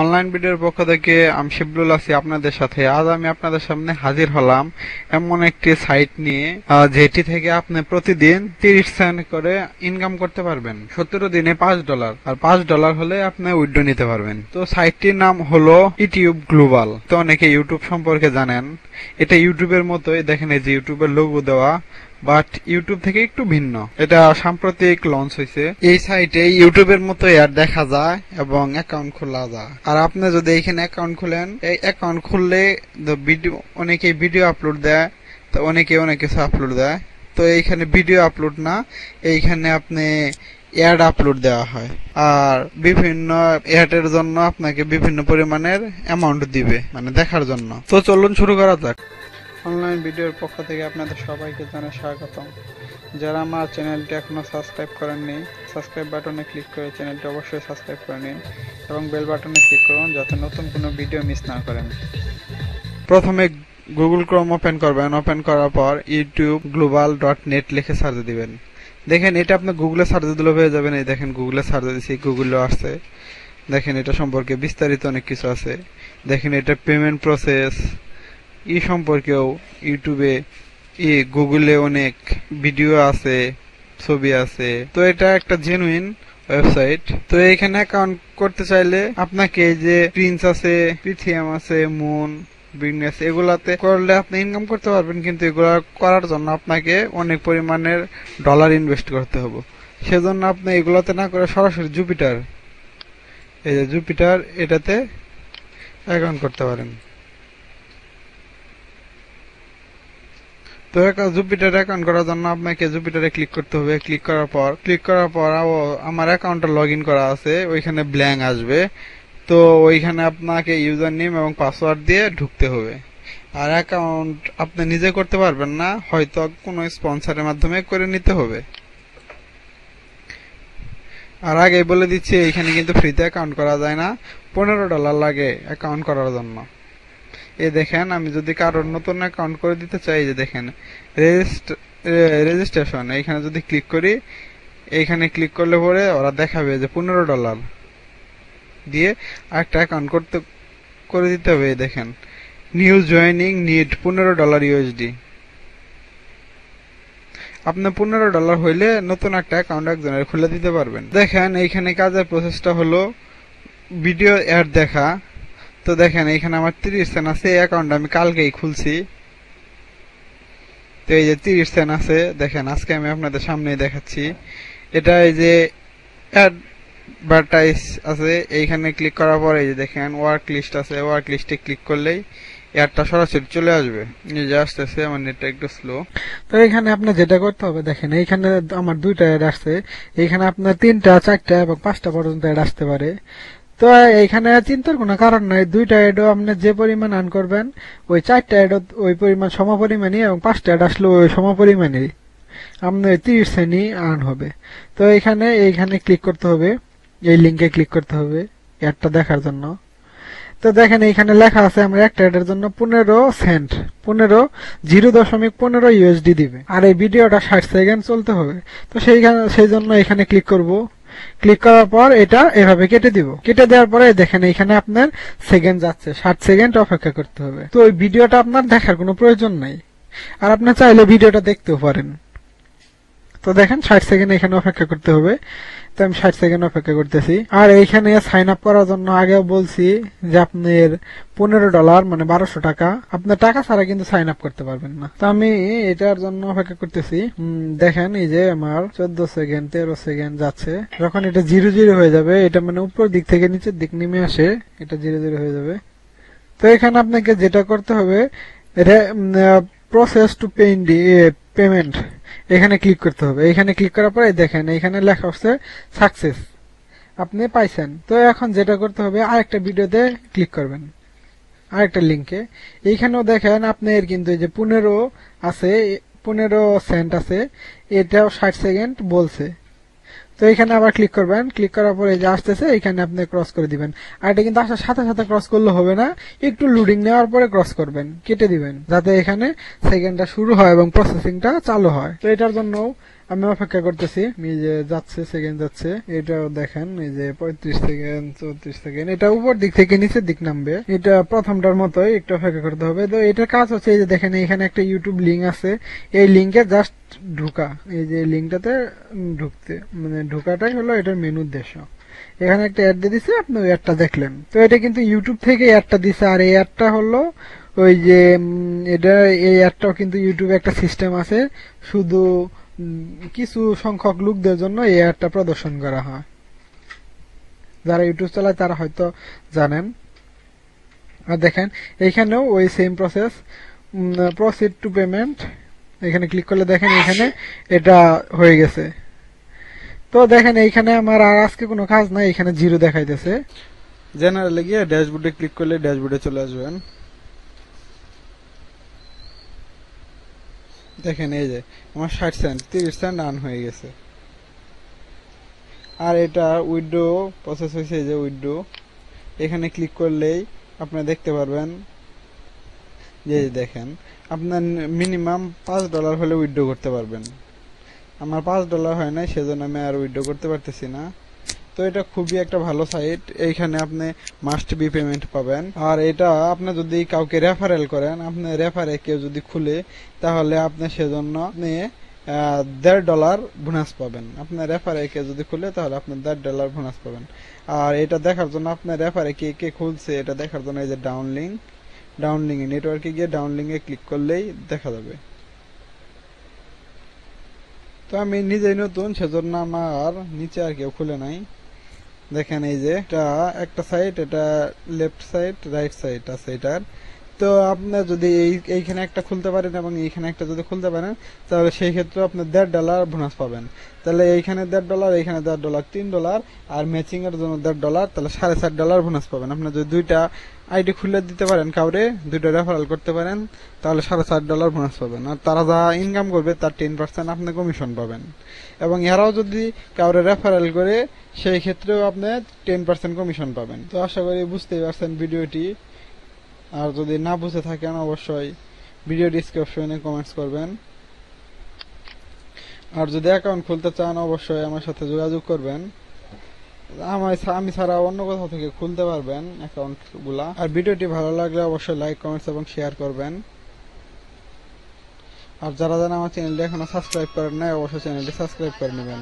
online ভিডিওর পক্ষ থেকে আমি শিবলুল আছি আপনাদের সাথে আজ আমি আপনাদের সামনে হাজির হলাম এমন একটি সাইট নিয়ে যেটি থেকে আপনি প্রতিদিন তিরিশ সেন্ট করে ইনকাম করতে পারবেন সতেরো দিনে পাঁচ ডলার আর পাঁচ ডলার হলে আপনি উইড্রো নিতে পারবেন তো সাইটটির নাম হলো ইউটিউব গ্লোবাল তো অনেকে ইউটিউব সম্পর্কে জানেন এটা ইউটিউবের মতোই দেখেন এই যে ইউটিউবের লোগো দেওয়া বাট ইউটিউব থেকে একটু ভিন্ন এটা সাম্প্রতিক লঞ্চ হয়েছে এই সাইটে ইউটিউবের মতো অ্যাড দেখা যায় এবং অ্যাকাউন্ট খোলা যায় আর আপনি যদি এখানে অ্যাকাউন্ট খুলেন এই অ্যাকাউন্ট খুললে ভিডিও অনেকে ভিডিও আপলোড দেয় তো অনেকে অনেক কিছু আপলোড দেয় তো এইখানে ভিডিও আপলোড না এইখানে আপনি অ্যাড আপলোড দেওয়া হয় আর বিভিন্ন অ্যাডের জন্য আপনাকে বিভিন্ন পরিমাণের অ্যামাউন্ট দিবে মানে দেখার জন্য তো চলুন শুরু করা যাক অনলাইন ভিডিওর পক্ষ থেকে আপনাদের সবাইকে জানাই স্বাগতম যারা আমার চ্যানেলটি এখনও সাবস্ক্রাইব করেননি সাবস্ক্রাইব বাটনে ক্লিক করে চ্যানেলটি অবশ্যই সাবস্ক্রাইব করে নিন এবং বেল বাটনে ক্লিক করুন যাতে নতুন কোনো ভিডিও মিস না করেন প্রথমে গুগল ক্রোম ওপেন করবেন ওপেন করার পর ইউটিউব গ্লোবাল ডট নেট লিখে সার্চ দিবেন দেখেন এটা আপনি গুগলে সার্চ দিলে হয়ে যাবেন এই দেখেন গুগলে সার্চ দিয়েছি গুগলেও আসছে দেখেন এটা সম্পর্কে বিস্তারিত অনেক কিছু আছে দেখেন এটা পেমেন্ট প্রসেস এ সম্পর্কেও ইউটিউবে এ গুগলে অনেক ভিডিও আছে ছবি আছে তো এটা একটা জেনুইন ওয়েবসাইট তো এখানে অ্যাকাউন্ট করতে চাইলে আপনাকে যে প্রিন্স আছে পিথিয়াম আছে মুন বিজনেস এগুলাতে করলে আপনি ইনকাম করতে পারবেন কিন্তু এগুলা করার জন্য আপনাকে অনেক পরিমাণের ডলার ইনভেস্ট করতে হবে সেজন্য আপনি এগুলাতে না করে সরাসরি জুপিটার এই যে জুপিটার এটাতে অ্যাকাউন্ট করতে পারেন তো জুপিটার অ্যাকাউন্ট করার জন্য আপনাকে জুপিটারে ক্লিক করতে হবে ক্লিক করার পর ক্লিক করার পর আমার অ্যাকাউন্টটা লগ করা আছে ওইখানে ব্ল্যাঙ্ক আসবে তো ওইখানে আপনাকে ইউজার নেম এবং পাসওয়ার্ড দিয়ে ঢুকতে হবে আর অ্যাকাউন্ট আপনি নিজে করতে পারবেন না হয়তো কোনো স্পন্সারের মাধ্যমে করে নিতে হবে আর আগে বলে দিচ্ছি এখানে কিন্তু ফ্রিতে অ্যাকাউন্ট করা যায় না পনেরো ডলার লাগে অ্যাকাউন্ট করার জন্য এ দেখেন আমি যদি কারোর নতুন অ্যাকাউন্ট করে দিতে চাই যে দেখেন রেজিস্ট্রেশন এখানে যদি ক্লিক করি এখানে ক্লিক করলে পরে ওরা দেখাবে যে পনেরো ডলার দিয়ে একটা অ্যাকাউন্ট করতে করে দিতে হবে দেখেন নিউ জয়নিং নিড পনেরো ডলার ইউএসডি আপনার পনেরো ডলার হইলে নতুন একটা অ্যাকাউন্ট একজনের খুলে দিতে পারবেন দেখেন এইখানে কাজের প্রসেসটা হলো ভিডিও অ্যাড দেখা তো দেখেন এখানে আমার তিরিশ সেন আছে এই অ্যাকাউন্ট আমি কালকেই খুলছি তো এই যে তিরিশ সেন আছে দেখেন আজকে আমি আপনাদের সামনেই দেখাচ্ছি এটা এই যে অ্যাডভার্টাইজ আছে এইখানে ক্লিক করার পরে এই যে দেখেন ওয়ার্ক লিস্ট আছে ওয়ার্ক লিস্টে ক্লিক করলেই এয়ারটা সরাসরি চলে আসবে যে আসতেছে আমার নেটটা একটু স্লো তো এখানে আপনার যেটা করতে হবে দেখেন এইখানে আমার দুইটা অ্যাড আসছে এইখানে আপনার তিনটা চারটা এবং পাঁচটা পর্যন্ত অ্যাড আসতে পারে তো এখানে চিন্তার কোনো কারণ নাই দুইটা এডও আপনি যে পরিমাণ আর্ন করবেন ওই চারটা এডও ওই পরিমাণ সমপরিমাণই এবং পাঁচটা এড আসলে ওই সমপরিমাণই আপনি তিরিশ শ্রেণী আর্ন হবে তো এখানে এইখানে ক্লিক করতে হবে এই লিঙ্কে ক্লিক করতে হবে অ্যাডটা দেখার জন্য তো দেখেন এইখানে লেখা আছে আমরা একটা অ্যাডের জন্য পনেরো সেন্ট পনেরো জিরো দশমিক পনেরো ইউএসডি দিবে আর এই ভিডিওটা ষাট সেকেন্ড চলতে হবে তো সেইখানে সেই জন্য এখানে ক্লিক করবো ক্লিক করার পর এটা এভাবে কেটে দিব কেটে দেওয়ার পরে দেখেন এখানে আপনার সেকেন্ড যাচ্ছে ষাট সেকেন্ড অপেক্ষা করতে হবে তো ওই ভিডিওটা আপনার দেখার কোনো প্রয়োজন নাই আর আপনার চাইলে ভিডিওটা দেখতেও পারেন তো দেখেন ষাট সেকেন্ড এখানে অপেক্ষা করতে হবে তো আমি ষাট সেকেন্ড অপেক্ষা করতেছি আর এইখানে সাইন আপ করার জন্য আগে বলছি যে আপনার পনেরো ডলার মানে বারোশো টাকা আপনার টাকা ছাড়া কিন্তু সাইন আপ করতে পারবেন না তো আমি এটার জন্য অপেক্ষা করতেছি দেখেন এই যে আমার চোদ্দ সেকেন্ড তেরো সেকেন্ড যাচ্ছে যখন এটা জিরো জিরো হয়ে যাবে এটা মানে উপর দিক থেকে নিচের দিক নেমে আসে এটা জিরো জিরো হয়ে যাবে তো এখানে আপনাকে যেটা করতে হবে প্রসেস টু পেন্ডি পেমেন্ট এখানে ক্লিক করতে হবে এখানে ক্লিক করার পরে দেখেন এখানে লেখা হচ্ছে সাকসেস আপনি পাইছেন তো এখন যেটা করতে হবে আরেকটা ভিডিওতে ক্লিক করবেন আরেকটা লিঙ্কে এইখানেও দেখেন আপনার কিন্তু এই যে পনেরো আছে পনেরো সেন্ট আছে এটাও ষাট সেকেন্ড বলছে তো এখানে আবার ক্লিক করবেন ক্লিক করার পরে যে আসতেছে এখানে আপনি ক্রস করে দিবেন আর এটা কিন্তু আসার সাথে সাথে ক্রস করলে হবে না একটু লোডিং নেওয়ার পরে ক্রস করবেন কেটে দিবেন যাতে এখানে সেকেন্ডটা শুরু হয় এবং প্রসেসিংটা চালু হয় তো এটার জন্য আমি অপেক্ষা করতেছি এই যে যাচ্ছে সেকেন্ড যাচ্ছে এটাও দেখেন এই যে পঁয়ত্রিশ সেকেন্ড চৌত্রিশ সেকেন্ড এটা উপর দিক থেকে নিচের দিক নামবে এটা প্রথমটার মতোই একটু অপেক্ষা করতে হবে তো এটার কাজ হচ্ছে এই যে দেখেন এখানে একটা ইউটিউব লিঙ্ক আছে এই লিঙ্কে জাস্ট ঢুকা এই যে লিঙ্কটাতে ঢুকতে মানে ঢুকাটাই হলো এটার মেনুর উদ্দেশ্য এখানে একটা অ্যাড দিয়ে দিছে আপনি ওই অ্যাডটা দেখলেন তো এটা কিন্তু ইউটিউব থেকে অ্যাডটা দিছে আর এই অ্যাডটা হলো ওই যে এটা এই অ্যাডটাও কিন্তু ইউটিউবে একটা সিস্টেম আছে শুধু কিছু সংখ্যক লোকদের জন্য এই অ্যাডটা প্রদর্শন করা হয় যারা ইউটিউব চালায় তারা হয়তো জানেন আর দেখেন এইখানেও ওই same process proceed to payment এখানে ক্লিক করলে দেখেন এখানে এটা হয়ে গেছে তো দেখেন এইখানে আমার আর আজকে কোনো কাজ নাই এখানে জিরো দেখাইতেছে জেনারেলে গিয়ে ড্যাশবোর্ডে ক্লিক করলে ড্যাশবোর্ডে চলে আসবেন দেখেন এই যে আমার ষাট সেন্ট তিরিশ সেন্ট রান হয়ে গেছে আর এটা উইড্রো প্রসেস হয়েছে যে উইড্রো এখানে ক্লিক করলেই আপনারা দেখতে পারবেন যে দেখেন আপনার মিনিমাম পাঁচ ডলার হলে উইড্রো করতে পারবেন আমার পাঁচ ডলার হয় না সেজন্য আমি আর উইড্রো করতে পারতেছি না তো এটা খুবই একটা ভালো সাইট এইখানে আপনি মাস্ট বি পেমেন্ট পাবেন আর এটা আপনি যদি কাউকে রেফারেল করেন আপনি রেফারে কেউ যদি খুলে তাহলে আপনি সেজন্য নিয়ে দেড় ডলার বোনাস পাবেন আপনার রেফারে কে যদি খুলে তাহলে আপনি দেড় ডলার বোনাস পাবেন আর এটা দেখার জন্য আপনার রেফারে কে কে খুলছে এটা দেখার জন্য এই যে ডাউন লিঙ্ক ডাউন লিঙ্কে নেটওয়ার্কে গিয়ে ডাউন লিঙ্কে ক্লিক করলেই দেখা যাবে তো আমি নিজেই নতুন সেজন্য আমার নিচে আর কেউ খুলে নাই দেখেন এই যে এটা একটা সাইড এটা লেফট সাইড রাইট সাইড আছে এটার তো আপনার যদি এই এইখানে একটা খুলতে পারেন এবং এইখানে একটা যদি খুলতে পারেন তাহলে সেই ক্ষেত্রে আপনি দেড় ডলার বোনাস পাবেন তাহলে এইখানে দেড় ডলার এইখানে দেড় ডলার তিন ডলার আর ম্যাচিংয়ের জন্য দেড় ডলার তাহলে সাড়ে চার ডলার বোনাস পাবেন আপনি যদি দুইটা আইডি খুলে দিতে পারেন কাউরে দুইটা রেফারাল করতে পারেন তাহলে সাড়ে চার ডলার বোনাস পাবেন আর তারা যা ইনকাম করবে তার টেন পার্সেন্ট আপনি কমিশন পাবেন এবং এরাও যদি কাউরে রেফারেল করে সেই ক্ষেত্রেও আপনি টেন পার্সেন্ট কমিশন পাবেন তো আশা করি বুঝতেই পারছেন ভিডিওটি আর যদি না বুঝে থাকেন অবশ্যই ভিডিও ডিসক্রিপশনে কমেন্টস করবেন আর যদি অ্যাকাউন্ট খুলতে চান অবশ্যই আমার সাথে যোগাযোগ করবেন আমার আমি ছাড়া অন্য কোথাও থেকে খুলতে পারবেন অ্যাকাউন্টগুলা আর ভিডিওটি ভালো লাগলে অবশ্যই লাইক কমেন্টস এবং শেয়ার করবেন আর যারা যারা আমার চ্যানেলটি এখনও সাবস্ক্রাইব করেন নাই অবশ্যই চ্যানেলটি সাবস্ক্রাইব করে নেবেন